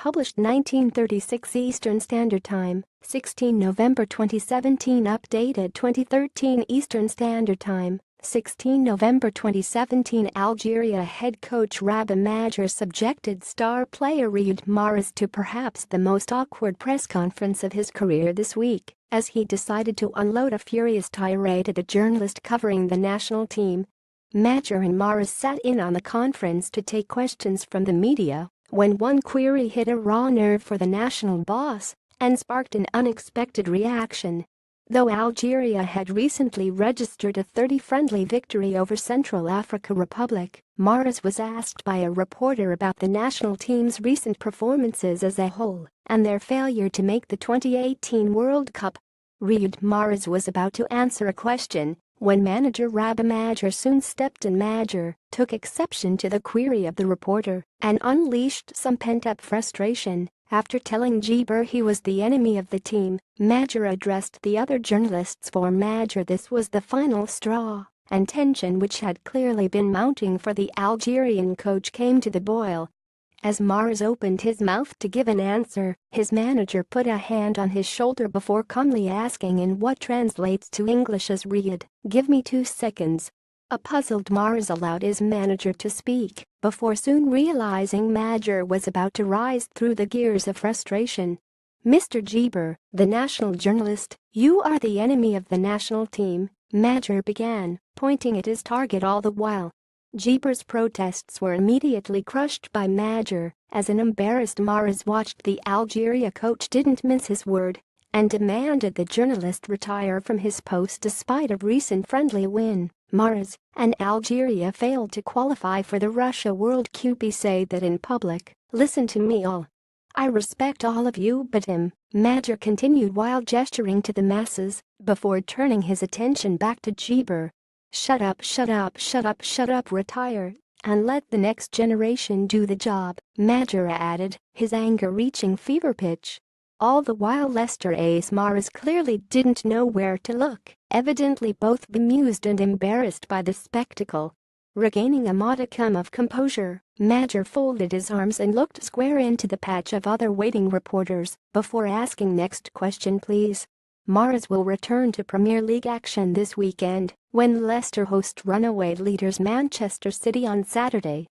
published 1936 Eastern Standard Time, 16 November 2017 updated 2013 Eastern Standard Time, 16 November 2017 Algeria head coach Rabah Majer subjected star player Riyad Mahrez to perhaps the most awkward press conference of his career this week as he decided to unload a furious tirade at a journalist covering the national team. Majer and Mahrez sat in on the conference to take questions from the media when one query hit a raw nerve for the national boss and sparked an unexpected reaction. Though Algeria had recently registered a 30-friendly victory over Central Africa Republic, Maras was asked by a reporter about the national team's recent performances as a whole and their failure to make the 2018 World Cup. Reid Maras was about to answer a question when manager Rabbi Madger soon stepped in Madger took exception to the query of the reporter and unleashed some pent-up frustration after telling Jeeber he was the enemy of the team, Madger addressed the other journalists for Madger this was the final straw, and tension which had clearly been mounting for the Algerian coach came to the boil as Mars opened his mouth to give an answer, his manager put a hand on his shoulder before calmly asking in what translates to English as read, give me two seconds. A puzzled Mars allowed his manager to speak, before soon realizing Major was about to rise through the gears of frustration. Mr. Jeeber, the national journalist, you are the enemy of the national team, Major began, pointing at his target all the while. Jeepers protests were immediately crushed by Major, as an embarrassed Maras watched the Algeria coach didn't miss his word and demanded the journalist retire from his post despite a recent friendly win. Maras and Algeria failed to qualify for the Russia World Cup say that in public, listen to me all. I respect all of you but him, Major continued while gesturing to the masses, before turning his attention back to Jeeper. Shut up, shut up, shut up, shut up, retire, and let the next generation do the job, Majura added, his anger reaching fever pitch. All the while Lester Ace Morris clearly didn't know where to look, evidently both bemused and embarrassed by the spectacle. Regaining a modicum of composure, Madger folded his arms and looked square into the patch of other waiting reporters before asking next question please. Mars will return to Premier League action this weekend when Leicester host runaway leaders Manchester City on Saturday